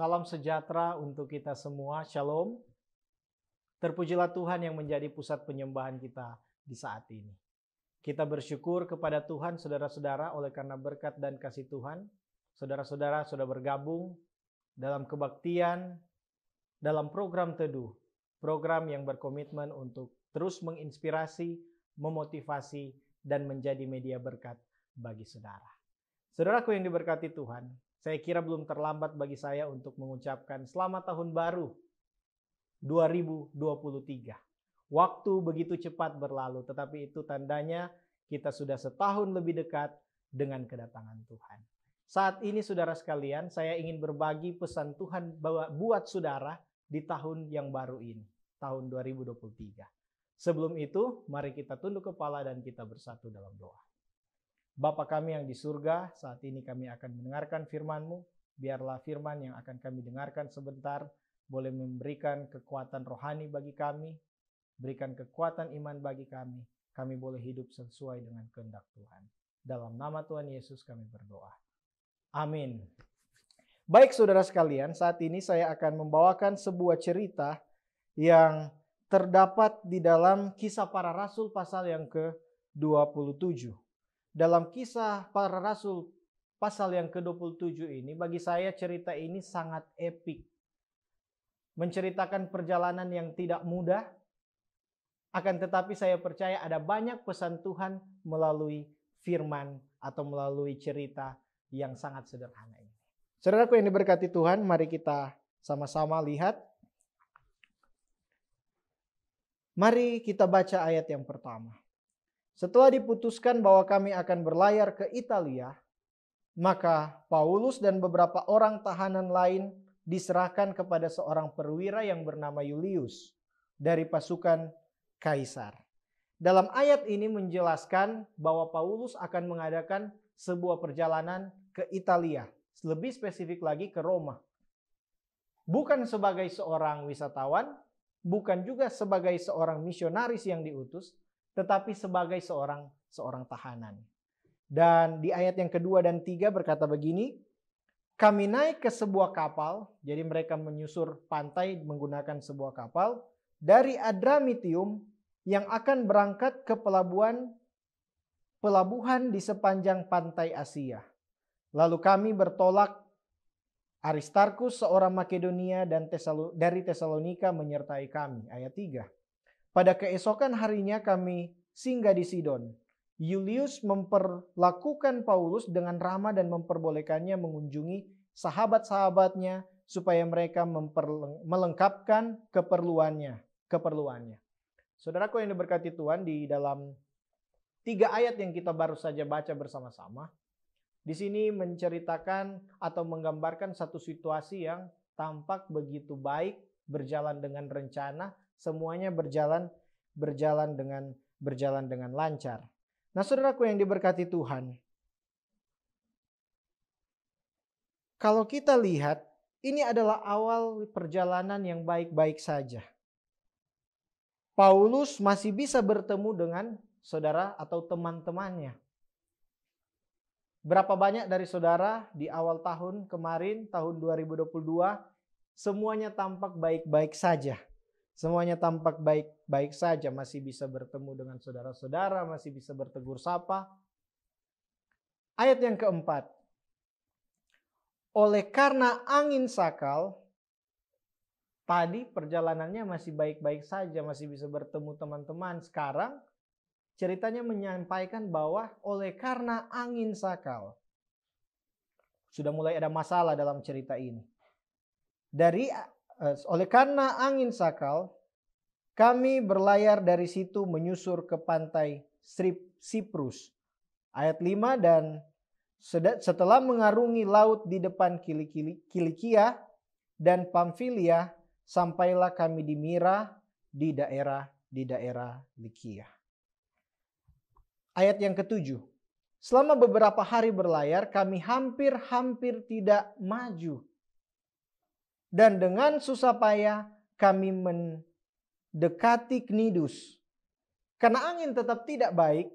Salam sejahtera untuk kita semua. Shalom. Terpujilah Tuhan yang menjadi pusat penyembahan kita di saat ini. Kita bersyukur kepada Tuhan, saudara-saudara, oleh karena berkat dan kasih Tuhan, saudara-saudara sudah bergabung dalam kebaktian, dalam program teduh, program yang berkomitmen untuk terus menginspirasi, memotivasi, dan menjadi media berkat bagi saudara. Saudaraku yang diberkati Tuhan, saya kira belum terlambat bagi saya untuk mengucapkan selamat tahun baru 2023. Waktu begitu cepat berlalu, tetapi itu tandanya kita sudah setahun lebih dekat dengan kedatangan Tuhan. Saat ini saudara sekalian, saya ingin berbagi pesan Tuhan buat saudara di tahun yang baru ini, tahun 2023. Sebelum itu, mari kita tunduk kepala dan kita bersatu dalam doa. Bapa kami yang di surga, saat ini kami akan mendengarkan firman-Mu. Biarlah firman yang akan kami dengarkan sebentar boleh memberikan kekuatan rohani bagi kami, berikan kekuatan iman bagi kami. Kami boleh hidup sesuai dengan kehendak Tuhan. Dalam nama Tuhan Yesus kami berdoa. Amin. Baik saudara sekalian, saat ini saya akan membawakan sebuah cerita yang terdapat di dalam kisah para rasul pasal yang ke-27 dalam kisah para rasul pasal yang ke-27 ini bagi saya cerita ini sangat epik. Menceritakan perjalanan yang tidak mudah akan tetapi saya percaya ada banyak pesan Tuhan melalui firman atau melalui cerita yang sangat sederhana ini. Saudaraku yang diberkati Tuhan, mari kita sama-sama lihat. Mari kita baca ayat yang pertama. Setelah diputuskan bahwa kami akan berlayar ke Italia, maka Paulus dan beberapa orang tahanan lain diserahkan kepada seorang perwira yang bernama Julius dari pasukan kaisar. Dalam ayat ini menjelaskan bahwa Paulus akan mengadakan sebuah perjalanan ke Italia, lebih spesifik lagi ke Roma. Bukan sebagai seorang wisatawan, bukan juga sebagai seorang misionaris yang diutus, tetapi sebagai seorang seorang tahanan. Dan di ayat yang kedua dan tiga berkata begini, kami naik ke sebuah kapal, jadi mereka menyusur pantai menggunakan sebuah kapal dari Adramitium yang akan berangkat ke pelabuhan pelabuhan di sepanjang pantai Asia. Lalu kami bertolak Aristarkus seorang Makedonia dan Tesalo, dari Tesalonika menyertai kami. Ayat 3. Pada keesokan harinya kami singgah di Sidon. Julius memperlakukan Paulus dengan ramah dan memperbolehkannya mengunjungi sahabat-sahabatnya supaya mereka melengkapkan keperluannya, keperluannya. Saudaraku yang diberkati Tuhan di dalam tiga ayat yang kita baru saja baca bersama-sama, di sini menceritakan atau menggambarkan satu situasi yang tampak begitu baik, berjalan dengan rencana, semuanya berjalan berjalan dengan berjalan dengan lancar. Nah, saudaraku yang diberkati Tuhan, kalau kita lihat ini adalah awal perjalanan yang baik-baik saja. Paulus masih bisa bertemu dengan saudara atau teman-temannya. Berapa banyak dari saudara di awal tahun kemarin, tahun 2022, semuanya tampak baik-baik saja semuanya tampak baik-baik saja, masih bisa bertemu dengan saudara-saudara, masih bisa bertegur sapa. Ayat yang keempat. Oleh karena angin sakal, tadi perjalanannya masih baik-baik saja, masih bisa bertemu teman-teman. Sekarang ceritanya menyampaikan bahwa oleh karena angin sakal, sudah mulai ada masalah dalam cerita ini. Dari oleh karena angin sakal, kami berlayar dari situ menyusur ke pantai Strip Siprus. Ayat 5 dan setelah mengarungi laut di depan Kilikia dan Pamfilia, sampailah kami di Mira di daerah di daerah Likia. Ayat yang ketujuh. Selama beberapa hari berlayar, kami hampir-hampir tidak maju dan dengan susah payah kami mendekati Knidus. Karena angin tetap tidak baik,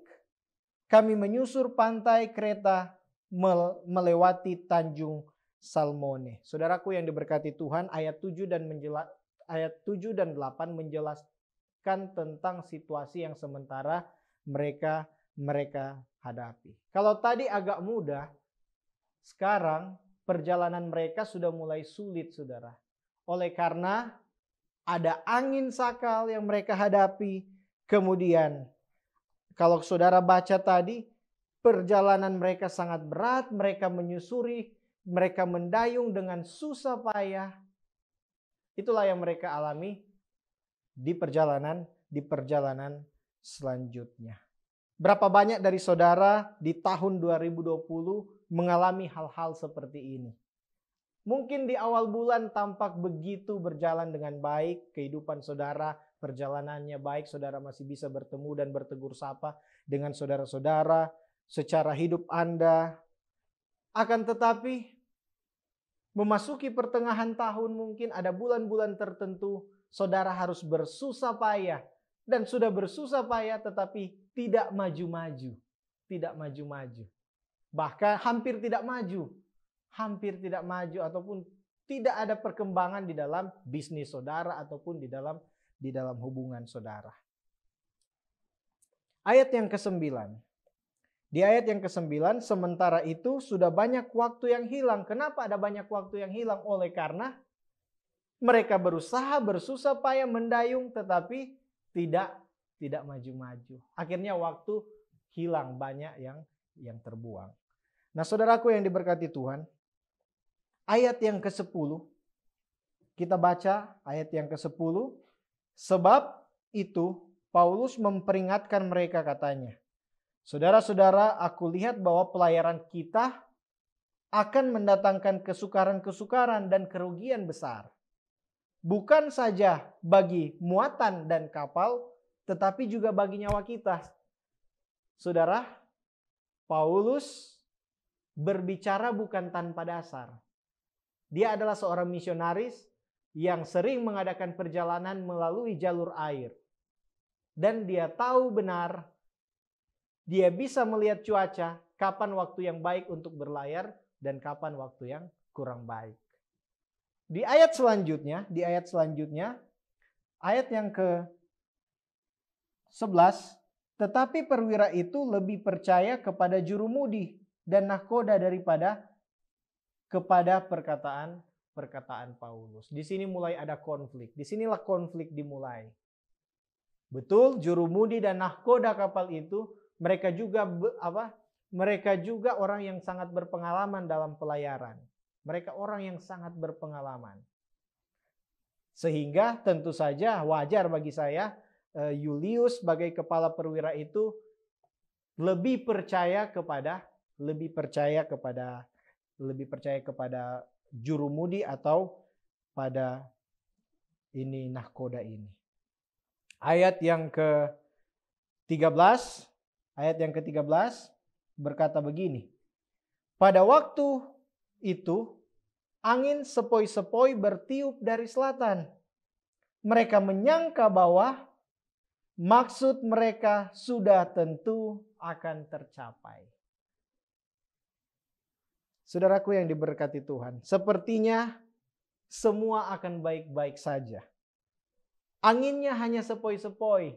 kami menyusur pantai kereta melewati Tanjung Salmone. Saudaraku yang diberkati Tuhan, ayat 7 dan menjela, ayat 7 dan 8 menjelaskan tentang situasi yang sementara mereka mereka hadapi. Kalau tadi agak mudah, sekarang perjalanan mereka sudah mulai sulit, saudara. Oleh karena ada angin sakal yang mereka hadapi. Kemudian, kalau saudara baca tadi, perjalanan mereka sangat berat, mereka menyusuri, mereka mendayung dengan susah payah. Itulah yang mereka alami di perjalanan, di perjalanan selanjutnya. Berapa banyak dari saudara di tahun 2020 mengalami hal-hal seperti ini. Mungkin di awal bulan tampak begitu berjalan dengan baik, kehidupan saudara perjalanannya baik, saudara masih bisa bertemu dan bertegur sapa dengan saudara-saudara secara hidup Anda. Akan tetapi memasuki pertengahan tahun mungkin ada bulan-bulan tertentu saudara harus bersusah payah dan sudah bersusah payah tetapi tidak maju-maju, tidak maju-maju bahkan hampir tidak maju, hampir tidak maju ataupun tidak ada perkembangan di dalam bisnis saudara ataupun di dalam di dalam hubungan saudara. Ayat yang ke kesembilan. Di ayat yang ke kesembilan, sementara itu sudah banyak waktu yang hilang. Kenapa ada banyak waktu yang hilang? Oleh karena mereka berusaha bersusah payah mendayung tetapi tidak tidak maju-maju. Akhirnya waktu hilang banyak yang yang terbuang. Nah saudaraku yang diberkati Tuhan, ayat yang ke-10, kita baca ayat yang ke-10, sebab itu Paulus memperingatkan mereka katanya, Saudara-saudara, aku lihat bahwa pelayaran kita akan mendatangkan kesukaran-kesukaran dan kerugian besar. Bukan saja bagi muatan dan kapal, tetapi juga bagi nyawa kita. Saudara, Paulus berbicara bukan tanpa dasar. Dia adalah seorang misionaris yang sering mengadakan perjalanan melalui jalur air. Dan dia tahu benar, dia bisa melihat cuaca, kapan waktu yang baik untuk berlayar dan kapan waktu yang kurang baik. Di ayat selanjutnya, di ayat selanjutnya, ayat yang ke 11, tetapi perwira itu lebih percaya kepada jurumudi dan nahkoda daripada kepada perkataan perkataan Paulus. Di sini mulai ada konflik. Di sinilah konflik dimulai. Betul, jurumudi dan nahkoda kapal itu mereka juga apa? Mereka juga orang yang sangat berpengalaman dalam pelayaran. Mereka orang yang sangat berpengalaman. Sehingga tentu saja wajar bagi saya eh, Julius sebagai kepala perwira itu lebih percaya kepada lebih percaya kepada lebih percaya kepada jurumudi atau pada ini nahkoda ini. Ayat yang ke-13, ayat yang ke-13 berkata begini. Pada waktu itu angin sepoi-sepoi bertiup dari selatan. Mereka menyangka bahwa maksud mereka sudah tentu akan tercapai. Saudaraku yang diberkati Tuhan, sepertinya semua akan baik-baik saja. Anginnya hanya sepoi-sepoi.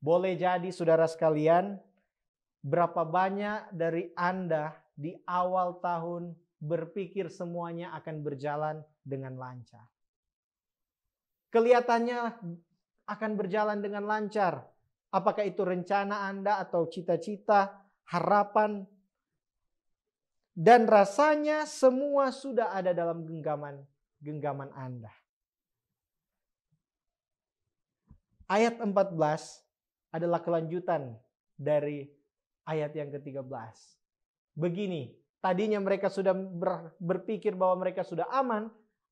Boleh jadi saudara sekalian, berapa banyak dari Anda di awal tahun berpikir semuanya akan berjalan dengan lancar. Kelihatannya akan berjalan dengan lancar. Apakah itu rencana Anda atau cita-cita, harapan dan rasanya semua sudah ada dalam genggaman genggaman Anda. Ayat 14 adalah kelanjutan dari ayat yang ke-13. Begini, tadinya mereka sudah berpikir bahwa mereka sudah aman,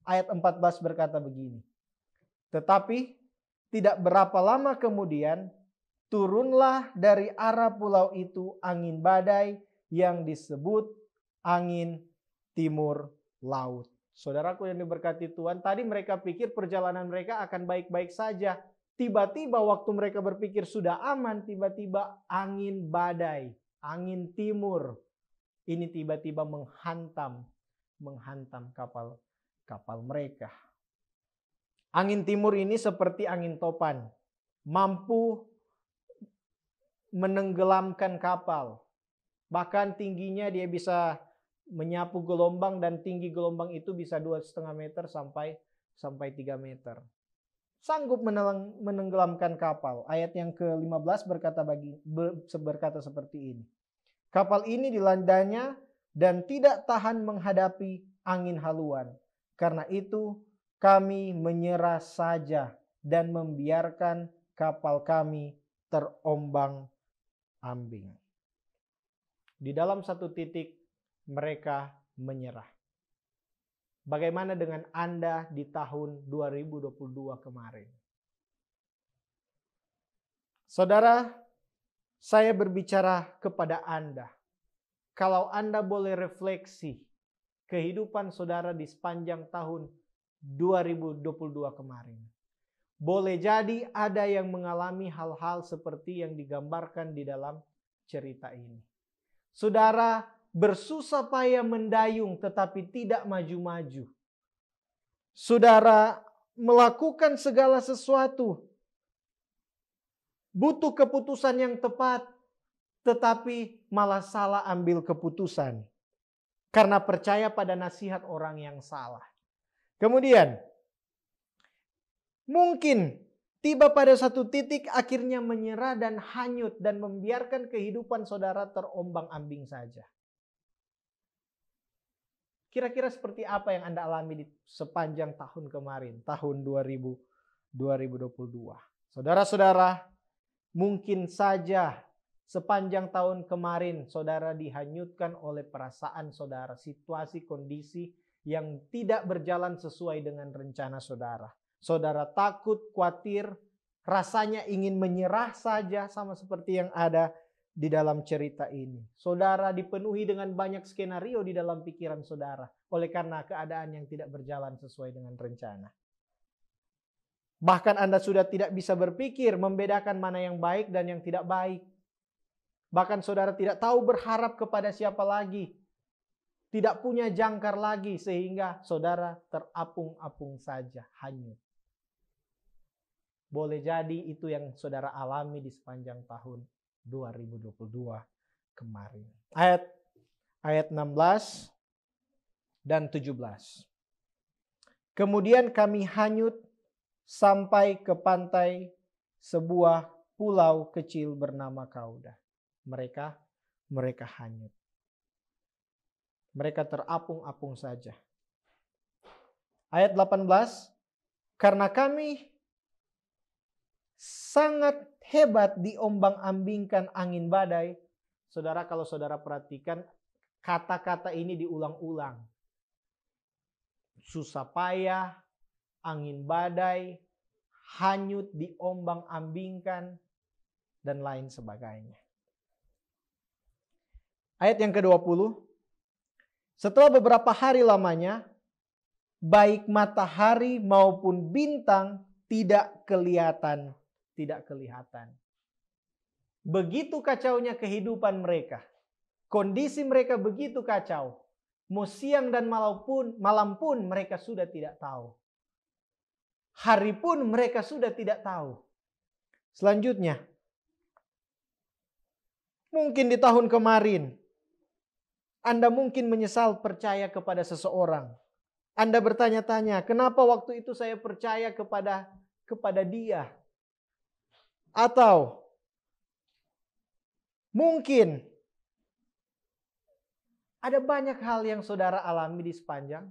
ayat 14 berkata begini. Tetapi tidak berapa lama kemudian turunlah dari arah pulau itu angin badai yang disebut angin, timur, laut. Saudaraku yang diberkati Tuhan, tadi mereka pikir perjalanan mereka akan baik-baik saja. Tiba-tiba waktu mereka berpikir sudah aman, tiba-tiba angin badai, angin timur. Ini tiba-tiba menghantam, menghantam kapal kapal mereka. Angin timur ini seperti angin topan, mampu menenggelamkan kapal. Bahkan tingginya dia bisa menyapu gelombang dan tinggi gelombang itu bisa dua setengah meter sampai sampai 3 meter. Sanggup meneleng, menenggelamkan kapal. Ayat yang ke-15 berkata bagi berkata seperti ini. Kapal ini dilandanya dan tidak tahan menghadapi angin haluan. Karena itu kami menyerah saja dan membiarkan kapal kami terombang ambing. Di dalam satu titik mereka menyerah. Bagaimana dengan Anda di tahun 2022 kemarin? Saudara, saya berbicara kepada Anda. Kalau Anda boleh refleksi kehidupan saudara di sepanjang tahun 2022 kemarin. Boleh jadi ada yang mengalami hal-hal seperti yang digambarkan di dalam cerita ini. Saudara bersusah payah mendayung tetapi tidak maju-maju. Saudara melakukan segala sesuatu butuh keputusan yang tepat tetapi malah salah ambil keputusan karena percaya pada nasihat orang yang salah. Kemudian mungkin tiba pada satu titik akhirnya menyerah dan hanyut dan membiarkan kehidupan saudara terombang-ambing saja. Kira-kira seperti apa yang Anda alami di sepanjang tahun kemarin, tahun 2000, 2022. Saudara-saudara, mungkin saja sepanjang tahun kemarin saudara dihanyutkan oleh perasaan saudara, situasi kondisi yang tidak berjalan sesuai dengan rencana saudara. Saudara takut, khawatir, rasanya ingin menyerah saja sama seperti yang ada di dalam cerita ini. Saudara dipenuhi dengan banyak skenario di dalam pikiran saudara oleh karena keadaan yang tidak berjalan sesuai dengan rencana. Bahkan Anda sudah tidak bisa berpikir membedakan mana yang baik dan yang tidak baik. Bahkan saudara tidak tahu berharap kepada siapa lagi. Tidak punya jangkar lagi sehingga saudara terapung-apung saja, hanyut. Boleh jadi itu yang saudara alami di sepanjang tahun 2022 kemarin. Ayat ayat 16 dan 17. Kemudian kami hanyut sampai ke pantai sebuah pulau kecil bernama Kauda. Mereka mereka hanyut. Mereka terapung-apung saja. Ayat 18, karena kami sangat hebat diombang-ambingkan angin badai, saudara kalau saudara perhatikan kata-kata ini diulang-ulang. Susah payah, angin badai, hanyut diombang-ambingkan, dan lain sebagainya. Ayat yang ke-20. Setelah beberapa hari lamanya, baik matahari maupun bintang tidak kelihatan tidak kelihatan. Begitu kacaunya kehidupan mereka. Kondisi mereka begitu kacau. Mau siang dan malam pun, malam pun mereka sudah tidak tahu. Hari pun mereka sudah tidak tahu. Selanjutnya, mungkin di tahun kemarin Anda mungkin menyesal percaya kepada seseorang. Anda bertanya-tanya, kenapa waktu itu saya percaya kepada kepada dia? atau mungkin ada banyak hal yang saudara alami di sepanjang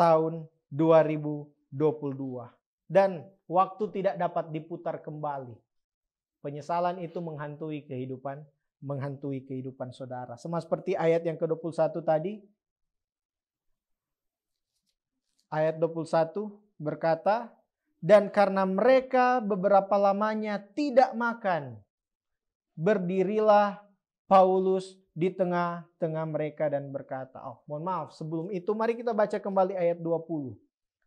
tahun 2022 dan waktu tidak dapat diputar kembali. Penyesalan itu menghantui kehidupan, menghantui kehidupan saudara. Sama seperti ayat yang ke-21 tadi. Ayat 21 berkata, dan karena mereka beberapa lamanya tidak makan, berdirilah Paulus di tengah-tengah mereka dan berkata, oh mohon maaf sebelum itu mari kita baca kembali ayat 20.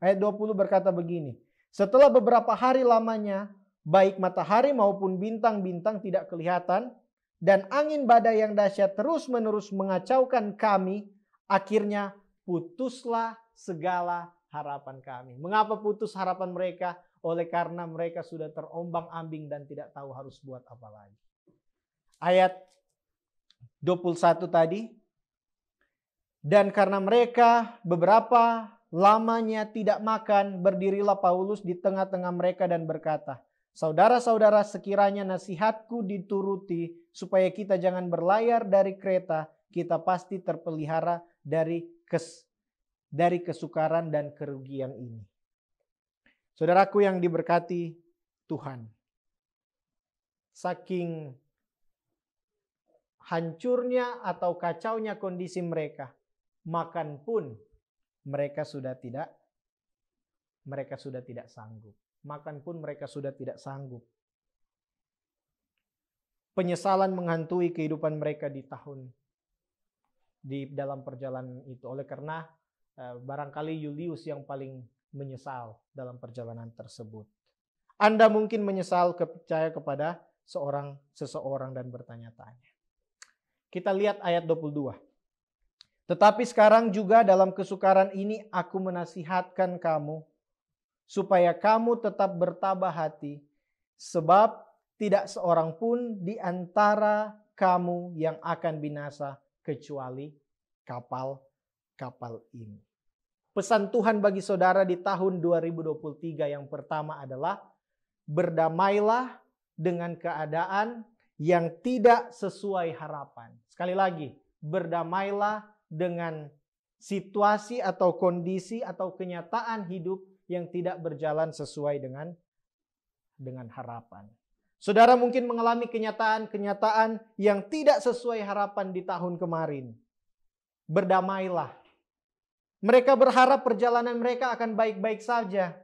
Ayat 20 berkata begini, setelah beberapa hari lamanya baik matahari maupun bintang-bintang tidak kelihatan dan angin badai yang dahsyat terus-menerus mengacaukan kami, akhirnya putuslah segala harapan kami. Mengapa putus harapan mereka? Oleh karena mereka sudah terombang-ambing dan tidak tahu harus buat apa lagi. Ayat 21 tadi. Dan karena mereka beberapa lamanya tidak makan, berdirilah Paulus di tengah-tengah mereka dan berkata, Saudara-saudara sekiranya nasihatku dituruti supaya kita jangan berlayar dari kereta, kita pasti terpelihara dari kes dari kesukaran dan kerugian ini. Saudaraku yang diberkati Tuhan, saking hancurnya atau kacaunya kondisi mereka, makan pun mereka sudah tidak mereka sudah tidak sanggup. Makan pun mereka sudah tidak sanggup. Penyesalan menghantui kehidupan mereka di tahun di dalam perjalanan itu oleh karena Eh, barangkali Julius yang paling menyesal dalam perjalanan tersebut. Anda mungkin menyesal percaya kepada seorang seseorang dan bertanya-tanya. Kita lihat ayat 22. Tetapi sekarang juga dalam kesukaran ini aku menasihatkan kamu supaya kamu tetap bertabah hati sebab tidak seorang pun di antara kamu yang akan binasa kecuali kapal-kapal ini. Pesan Tuhan bagi saudara di tahun 2023 yang pertama adalah berdamailah dengan keadaan yang tidak sesuai harapan. Sekali lagi, berdamailah dengan situasi atau kondisi atau kenyataan hidup yang tidak berjalan sesuai dengan dengan harapan. Saudara mungkin mengalami kenyataan-kenyataan yang tidak sesuai harapan di tahun kemarin. Berdamailah mereka berharap perjalanan mereka akan baik-baik saja.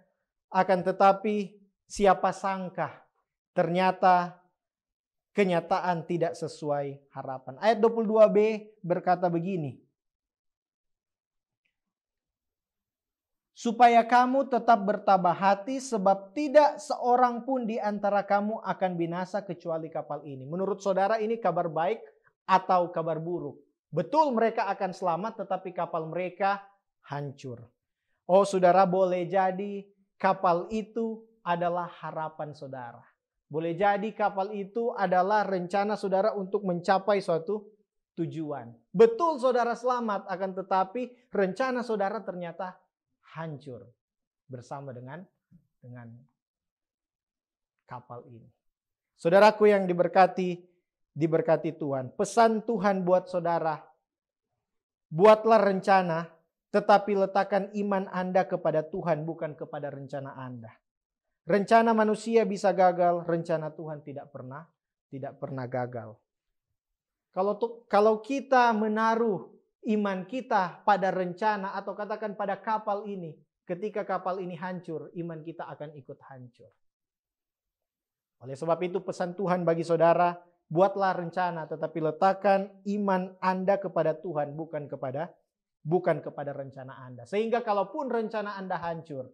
Akan tetapi siapa sangka ternyata kenyataan tidak sesuai harapan. Ayat 22b berkata begini. Supaya kamu tetap bertabah hati sebab tidak seorang pun di antara kamu akan binasa kecuali kapal ini. Menurut saudara ini kabar baik atau kabar buruk. Betul mereka akan selamat tetapi kapal mereka hancur. Oh, saudara, boleh jadi kapal itu adalah harapan saudara. Boleh jadi kapal itu adalah rencana saudara untuk mencapai suatu tujuan. Betul saudara selamat akan tetapi rencana saudara ternyata hancur bersama dengan dengan kapal ini. Saudaraku yang diberkati, diberkati Tuhan. Pesan Tuhan buat saudara, buatlah rencana tetapi letakkan iman Anda kepada Tuhan bukan kepada rencana Anda. Rencana manusia bisa gagal, rencana Tuhan tidak pernah tidak pernah gagal. Kalau tuh, kalau kita menaruh iman kita pada rencana atau katakan pada kapal ini, ketika kapal ini hancur, iman kita akan ikut hancur. Oleh sebab itu pesan Tuhan bagi saudara, buatlah rencana tetapi letakkan iman Anda kepada Tuhan bukan kepada bukan kepada rencana Anda. Sehingga kalaupun rencana Anda hancur,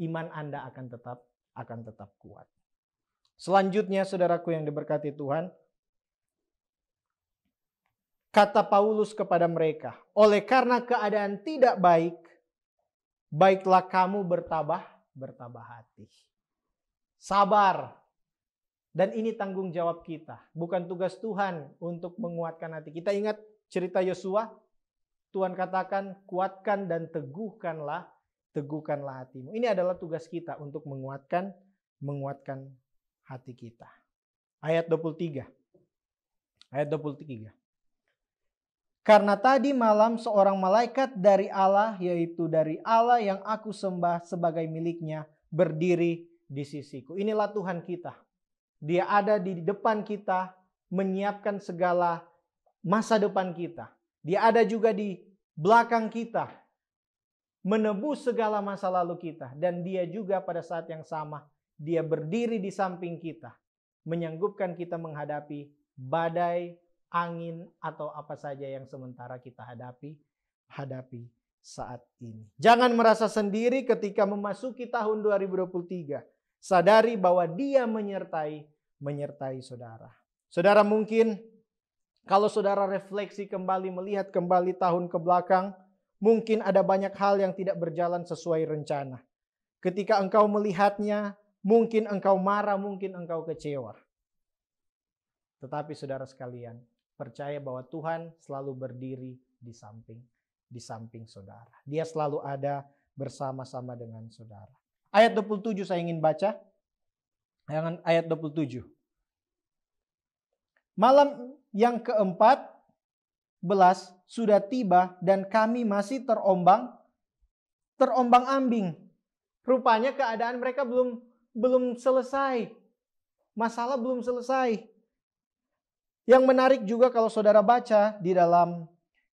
iman Anda akan tetap akan tetap kuat. Selanjutnya saudaraku yang diberkati Tuhan, kata Paulus kepada mereka, "Oleh karena keadaan tidak baik, baiklah kamu bertabah, bertabah hati." Sabar. Dan ini tanggung jawab kita, bukan tugas Tuhan untuk menguatkan hati kita. Ingat cerita Yosua, Tuhan katakan kuatkan dan teguhkanlah, teguhkanlah hatimu. Ini adalah tugas kita untuk menguatkan, menguatkan hati kita. Ayat 23. Ayat 23. Karena tadi malam seorang malaikat dari Allah yaitu dari Allah yang aku sembah sebagai miliknya berdiri di sisiku. Inilah Tuhan kita. Dia ada di depan kita menyiapkan segala masa depan kita. Dia ada juga di belakang kita. Menebus segala masa lalu kita. Dan dia juga pada saat yang sama, dia berdiri di samping kita. Menyanggupkan kita menghadapi badai, angin, atau apa saja yang sementara kita hadapi. Hadapi saat ini. Jangan merasa sendiri ketika memasuki tahun 2023. Sadari bahwa dia menyertai menyertai saudara. Saudara mungkin kalau saudara refleksi kembali, melihat kembali tahun ke belakang, mungkin ada banyak hal yang tidak berjalan sesuai rencana. Ketika engkau melihatnya, mungkin engkau marah, mungkin engkau kecewa. Tetapi saudara sekalian, percaya bahwa Tuhan selalu berdiri di samping di samping saudara. Dia selalu ada bersama-sama dengan saudara. Ayat 27 saya ingin baca. Ayat 27. Malam yang keempat belas sudah tiba dan kami masih terombang terombang ambing. Rupanya keadaan mereka belum belum selesai. Masalah belum selesai. Yang menarik juga kalau saudara baca di dalam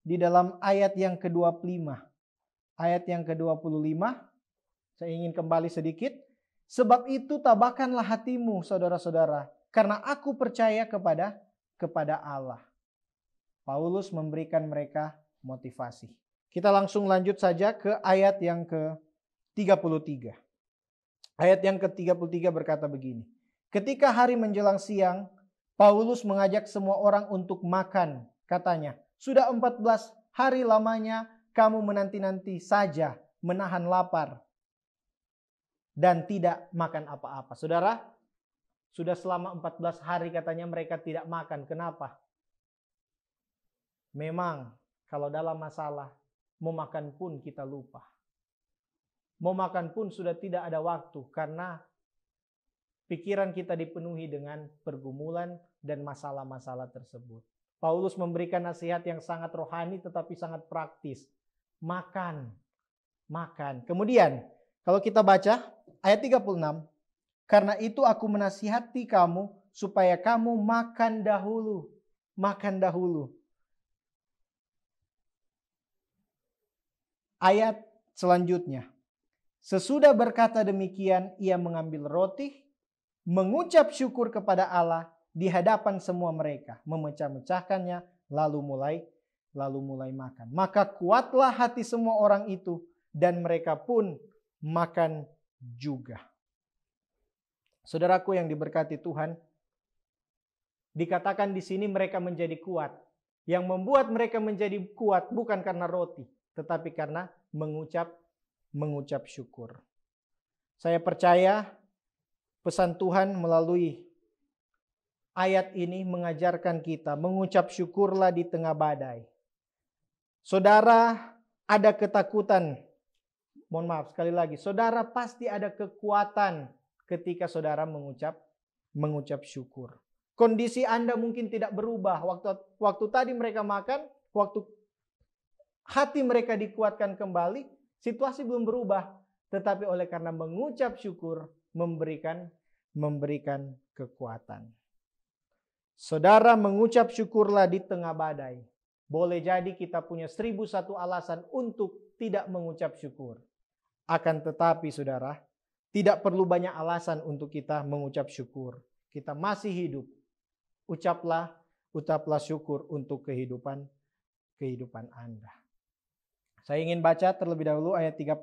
di dalam ayat yang ke-25. Ayat yang ke-25 saya ingin kembali sedikit. Sebab itu tabahkanlah hatimu saudara-saudara karena aku percaya kepada kepada Allah. Paulus memberikan mereka motivasi. Kita langsung lanjut saja ke ayat yang ke-33. Ayat yang ke-33 berkata begini. Ketika hari menjelang siang, Paulus mengajak semua orang untuk makan. Katanya, sudah 14 hari lamanya kamu menanti-nanti saja menahan lapar dan tidak makan apa-apa. Saudara, sudah selama 14 hari katanya mereka tidak makan. Kenapa? Memang kalau dalam masalah mau makan pun kita lupa. Mau makan pun sudah tidak ada waktu karena pikiran kita dipenuhi dengan pergumulan dan masalah-masalah tersebut. Paulus memberikan nasihat yang sangat rohani tetapi sangat praktis. Makan, makan. Kemudian kalau kita baca ayat 36, karena itu aku menasihati kamu supaya kamu makan dahulu. Makan dahulu. Ayat selanjutnya. Sesudah berkata demikian, ia mengambil roti, mengucap syukur kepada Allah di hadapan semua mereka, memecah-mecahkannya, lalu mulai lalu mulai makan. Maka kuatlah hati semua orang itu dan mereka pun makan juga. Saudaraku yang diberkati Tuhan, dikatakan di sini mereka menjadi kuat. Yang membuat mereka menjadi kuat bukan karena roti, tetapi karena mengucap mengucap syukur. Saya percaya pesan Tuhan melalui ayat ini mengajarkan kita mengucap syukurlah di tengah badai. Saudara ada ketakutan. Mohon maaf sekali lagi. Saudara pasti ada kekuatan ketika saudara mengucap mengucap syukur. Kondisi Anda mungkin tidak berubah. Waktu waktu tadi mereka makan, waktu hati mereka dikuatkan kembali, situasi belum berubah, tetapi oleh karena mengucap syukur memberikan memberikan kekuatan. Saudara mengucap syukurlah di tengah badai. Boleh jadi kita punya seribu satu alasan untuk tidak mengucap syukur. Akan tetapi saudara, tidak perlu banyak alasan untuk kita mengucap syukur. Kita masih hidup. Ucaplah, ucaplah syukur untuk kehidupan kehidupan Anda. Saya ingin baca terlebih dahulu ayat 38.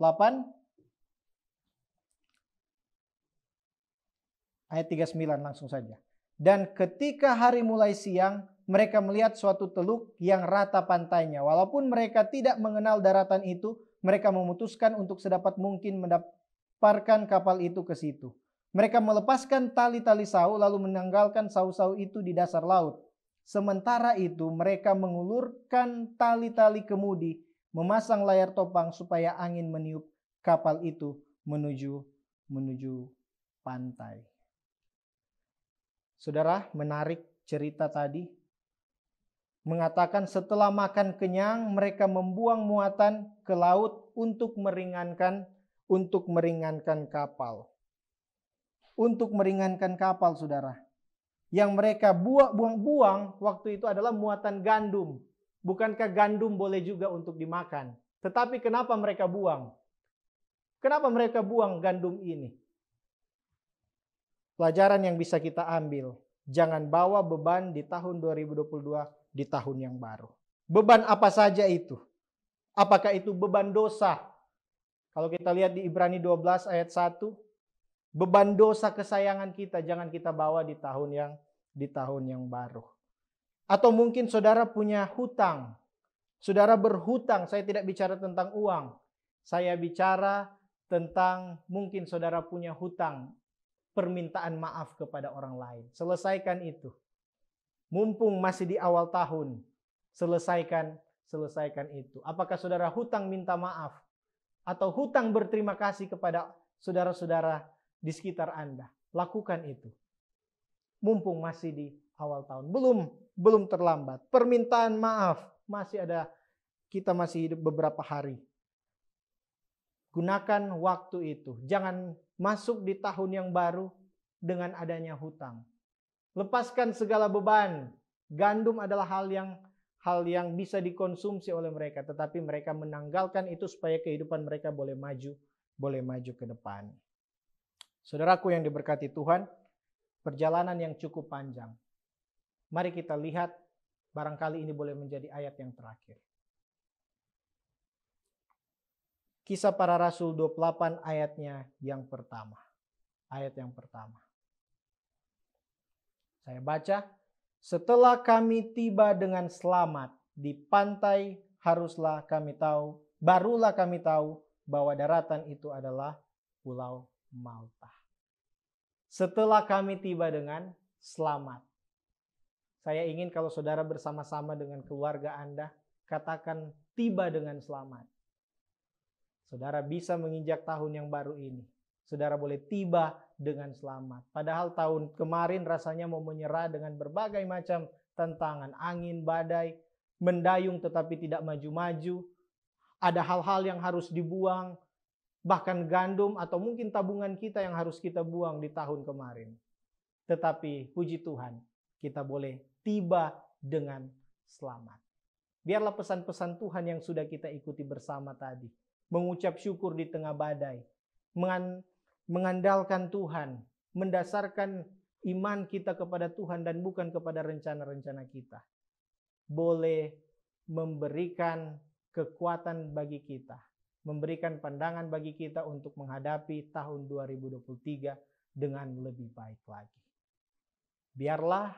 Ayat 39 langsung saja. Dan ketika hari mulai siang, mereka melihat suatu teluk yang rata pantainya. Walaupun mereka tidak mengenal daratan itu, mereka memutuskan untuk sedapat mungkin mendap lemparkan kapal itu ke situ. Mereka melepaskan tali-tali sau lalu menanggalkan sau-sau itu di dasar laut. Sementara itu mereka mengulurkan tali-tali kemudi, memasang layar topang supaya angin meniup kapal itu menuju menuju pantai. Saudara, menarik cerita tadi. Mengatakan setelah makan kenyang mereka membuang muatan ke laut untuk meringankan untuk meringankan kapal. Untuk meringankan kapal, saudara. Yang mereka buang-buang waktu itu adalah muatan gandum. Bukankah gandum boleh juga untuk dimakan? Tetapi kenapa mereka buang? Kenapa mereka buang gandum ini? Pelajaran yang bisa kita ambil, jangan bawa beban di tahun 2022 di tahun yang baru. Beban apa saja itu? Apakah itu beban dosa kalau kita lihat di Ibrani 12 ayat 1, beban dosa kesayangan kita jangan kita bawa di tahun yang di tahun yang baru. Atau mungkin saudara punya hutang. Saudara berhutang, saya tidak bicara tentang uang. Saya bicara tentang mungkin saudara punya hutang permintaan maaf kepada orang lain. Selesaikan itu. Mumpung masih di awal tahun, selesaikan selesaikan itu. Apakah saudara hutang minta maaf atau hutang berterima kasih kepada saudara-saudara di sekitar Anda. Lakukan itu. Mumpung masih di awal tahun. Belum belum terlambat. Permintaan maaf masih ada kita masih hidup beberapa hari. Gunakan waktu itu. Jangan masuk di tahun yang baru dengan adanya hutang. Lepaskan segala beban. Gandum adalah hal yang hal yang bisa dikonsumsi oleh mereka, tetapi mereka menanggalkan itu supaya kehidupan mereka boleh maju, boleh maju ke depan. Saudaraku yang diberkati Tuhan, perjalanan yang cukup panjang. Mari kita lihat, barangkali ini boleh menjadi ayat yang terakhir. Kisah para Rasul 28 ayatnya yang pertama. Ayat yang pertama. Saya baca, setelah kami tiba dengan selamat di pantai, haruslah kami tahu, barulah kami tahu bahwa daratan itu adalah Pulau Malta. Setelah kami tiba dengan selamat. Saya ingin kalau saudara bersama-sama dengan keluarga Anda, katakan tiba dengan selamat. Saudara bisa menginjak tahun yang baru ini saudara boleh tiba dengan selamat. Padahal tahun kemarin rasanya mau menyerah dengan berbagai macam tantangan, angin, badai, mendayung tetapi tidak maju-maju. Ada hal-hal yang harus dibuang, bahkan gandum atau mungkin tabungan kita yang harus kita buang di tahun kemarin. Tetapi puji Tuhan, kita boleh tiba dengan selamat. Biarlah pesan-pesan Tuhan yang sudah kita ikuti bersama tadi, mengucap syukur di tengah badai, mengandalkan Tuhan, mendasarkan iman kita kepada Tuhan dan bukan kepada rencana-rencana kita, boleh memberikan kekuatan bagi kita, memberikan pandangan bagi kita untuk menghadapi tahun 2023 dengan lebih baik lagi. Biarlah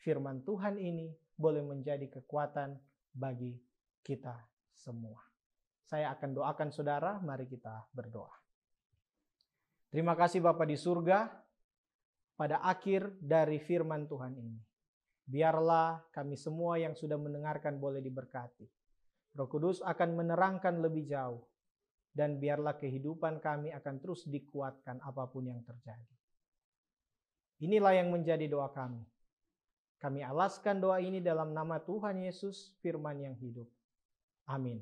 firman Tuhan ini boleh menjadi kekuatan bagi kita semua. Saya akan doakan saudara, mari kita berdoa. Terima kasih Bapak di surga pada akhir dari firman Tuhan ini. Biarlah kami semua yang sudah mendengarkan boleh diberkati. Roh Kudus akan menerangkan lebih jauh dan biarlah kehidupan kami akan terus dikuatkan apapun yang terjadi. Inilah yang menjadi doa kami. Kami alaskan doa ini dalam nama Tuhan Yesus, firman yang hidup. Amin.